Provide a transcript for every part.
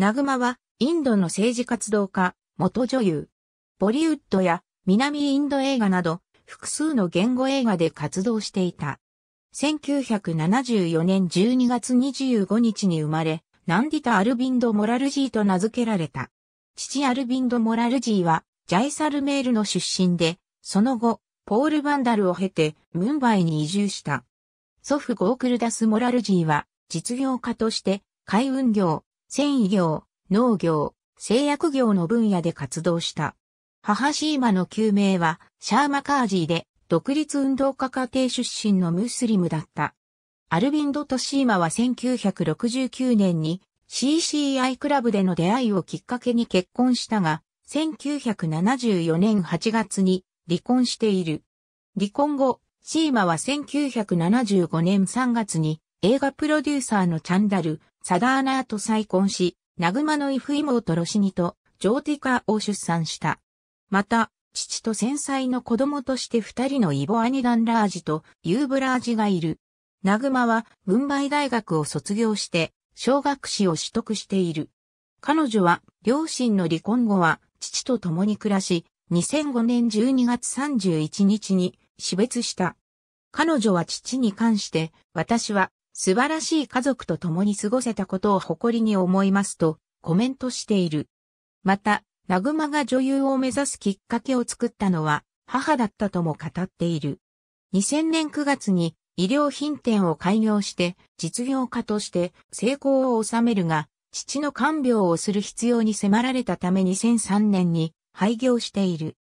ナグマは、インドの政治活動家、元女優。ボリウッドや南インド映画など、複数の言語映画で活動していた。1974年12月25日に生まれ、ナンディタ・アルビンド・モラルジーと名付けられた。父アルビンド・モラルジーは、ジャイサルメールの出身で、その後、ポール・バンダルを経て、ムンバイに移住した。祖父ゴークルダス・モラルジーは、実業家として、海運業、繊維業、農業、製薬業の分野で活動した。母シーマの旧名はシャーマカージーで独立運動家家庭出身のムスリムだった。アルビンドとシーマは1969年に CCI クラブでの出会いをきっかけに結婚したが、1974年8月に離婚している。離婚後、シーマは1975年3月に映画プロデューサーのチャンダル、サダーナーと再婚し、ナグマのイフイモトロシニとジョーティカを出産した。また、父と繊細の子供として二人のイボアニダンラージとユーブラージがいる。ナグマはムンバイ大学を卒業して、小学士を取得している。彼女は両親の離婚後は父と共に暮らし、2005年12月31日に死別した。彼女は父に関して、私は素晴らしい家族と共に過ごせたことを誇りに思いますとコメントしている。また、ナグマが女優を目指すきっかけを作ったのは母だったとも語っている。2000年9月に医療品店を開業して実業家として成功を収めるが、父の看病をする必要に迫られたため2003年に廃業している。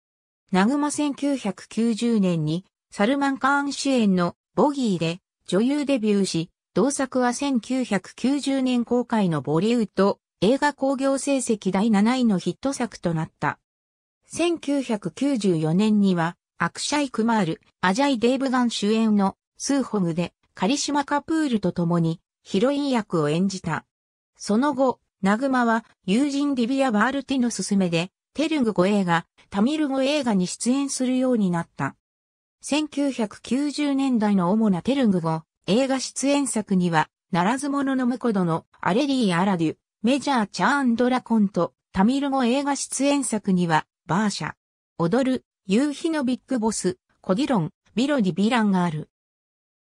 ナグマ1990年にサルマンカーン主演のボギーで女優デビューし、同作は1990年公開のボリューと、映画興行成績第7位のヒット作となった。1994年には、アクシャイ・クマール、アジャイ・デーブガン主演のスーホグでカリシマ・カプールと共にヒロイン役を演じた。その後、ナグマは友人リビア・バールティの勧めで、テルグ語映画、タミル語映画に出演するようになった。1990年代の主なテルグ語、映画出演作には、ならず者の婿殿、アレリー・アラデュ、メジャー・チャーンドラコント、タミル語映画出演作には、バーシャ、踊る、夕日のビッグボス、コディロン、ビロディ・ビランがある。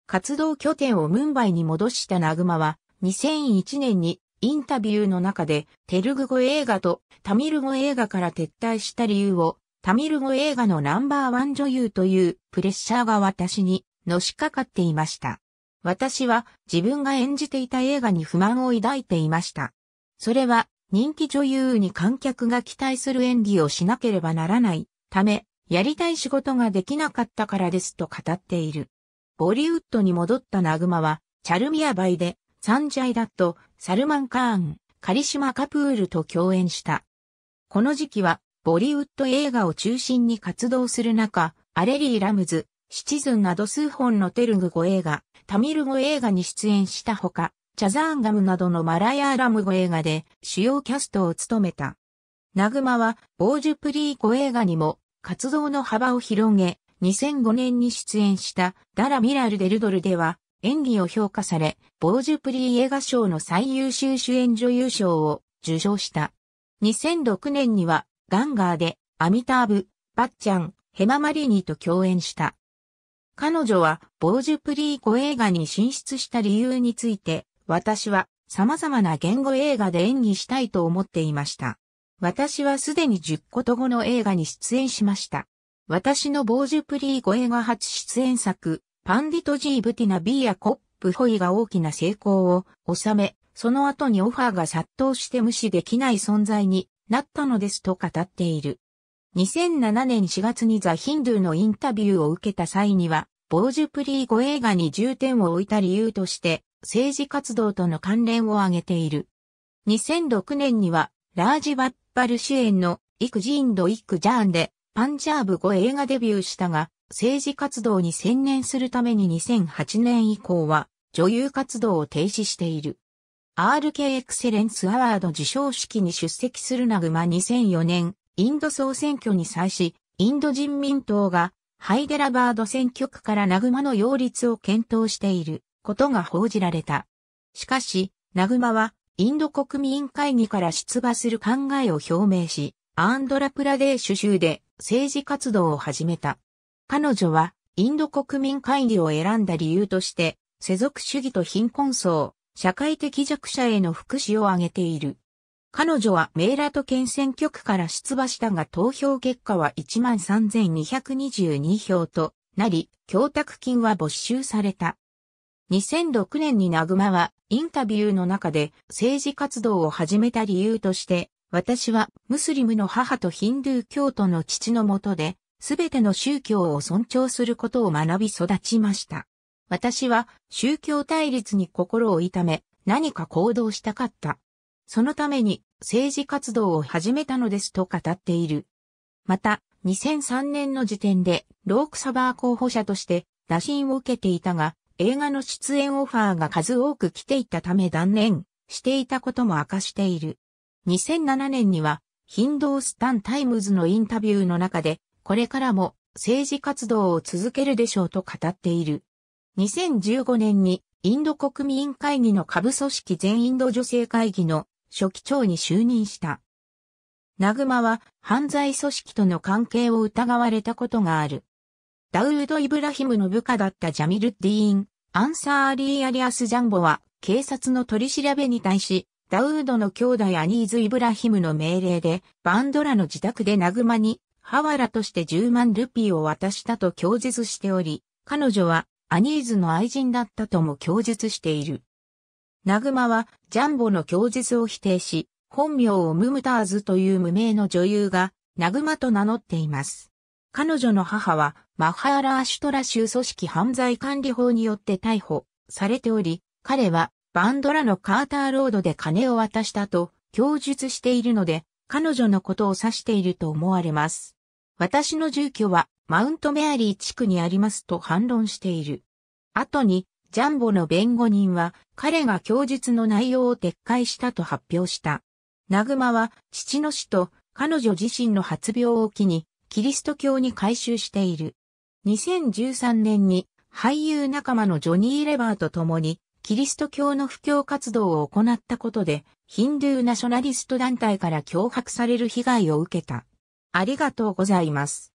活動拠点をムンバイに戻したナグマは、2001年にインタビューの中で、テルグ語映画とタミル語映画から撤退した理由を、タミル語映画のナンバーワン女優というプレッシャーが私にのしかかっていました。私は自分が演じていた映画に不満を抱いていました。それは人気女優に観客が期待する演技をしなければならないため、やりたい仕事ができなかったからですと語っている。ボリウッドに戻ったナグマは、チャルミアバイで、サンジャイダット、サルマン・カーン、カリシマ・カプールと共演した。この時期は、ボリウッド映画を中心に活動する中、アレリー・ラムズ、シチズンなど数本のテルグ語映画、タミル語映画に出演したほか、チャザーンガムなどのマラアーラム語映画で主要キャストを務めた。ナグマは、ボージュプリー語映画にも活動の幅を広げ、2005年に出演したダラ・ミラル・デルドルでは演技を評価され、ボージュプリー映画賞の最優秀主演女優賞を受賞した。2006年にはガンガーでアミターブ、バッチャン、ヘママリーニと共演した。彼女は、ボージュプリーコ映画に進出した理由について、私は様々な言語映画で演技したいと思っていました。私はすでに10個と語の映画に出演しました。私のボージュプリーコ映画初出演作、パンディトジーブティナビーやコップホイが大きな成功を収め、その後にオファーが殺到して無視できない存在になったのですと語っている。2007年4月にザ・ヒンドゥーのインタビューを受けた際には、ボージュプリー語映画に重点を置いた理由として、政治活動との関連を挙げている。2006年には、ラージ・バッバル主演の、イク・ジーンド・イク・ジャーンで、パンジャーブ語映画デビューしたが、政治活動に専念するために2008年以降は、女優活動を停止している。RK エクセレンスアワード授賞式に出席するナグマ2004年、インド総選挙に際し、インド人民党がハイデラバード選挙区からナグマの擁立を検討していることが報じられた。しかし、ナグマはインド国民会議から出馬する考えを表明し、アンドラプラデーシュ州で政治活動を始めた。彼女はインド国民会議を選んだ理由として、世俗主義と貧困層、社会的弱者への福祉を挙げている。彼女はメーラト県選挙区から出馬したが投票結果は13,222票となり、供託金は没収された。2006年にナグマはインタビューの中で政治活動を始めた理由として、私はムスリムの母とヒンドゥー教徒の父のもとで、すべての宗教を尊重することを学び育ちました。私は宗教対立に心を痛め、何か行動したかった。そのために政治活動を始めたのですと語っている。また、2003年の時点でロークサバー候補者として打診を受けていたが、映画の出演オファーが数多く来ていたため断念していたことも明かしている。2007年には、ヒンドースタンタイムズのインタビューの中で、これからも政治活動を続けるでしょうと語っている。2015年にインド国民会議の下部組織全インド女性会議の書記長に就任した。ナグマは犯罪組織との関係を疑われたことがある。ダウード・イブラヒムの部下だったジャミル・ディーン、アンサー・アリー・アリアス・ジャンボは警察の取り調べに対し、ダウードの兄弟アニーズ・イブラヒムの命令で、バンドラの自宅でナグマに、ハワラとして10万ルピーを渡したと供述しており、彼女はアニーズの愛人だったとも供述している。ナグマはジャンボの供述を否定し、本名をムムターズという無名の女優が、ナグマと名乗っています。彼女の母は、マハーラ・アシュトラ州組織犯罪管理法によって逮捕されており、彼は、バンドラのカーターロードで金を渡したと供述しているので、彼女のことを指していると思われます。私の住居はマウントメアリー地区にありますと反論している。後にジャンボの弁護人は彼が供述の内容を撤回したと発表した。ナグマは父の死と彼女自身の発病を機にキリスト教に改宗している。2013年に俳優仲間のジョニー・レバーと共にキリスト教の布教活動を行ったことでヒンドゥーナショナリスト団体から脅迫される被害を受けた。ありがとうございます。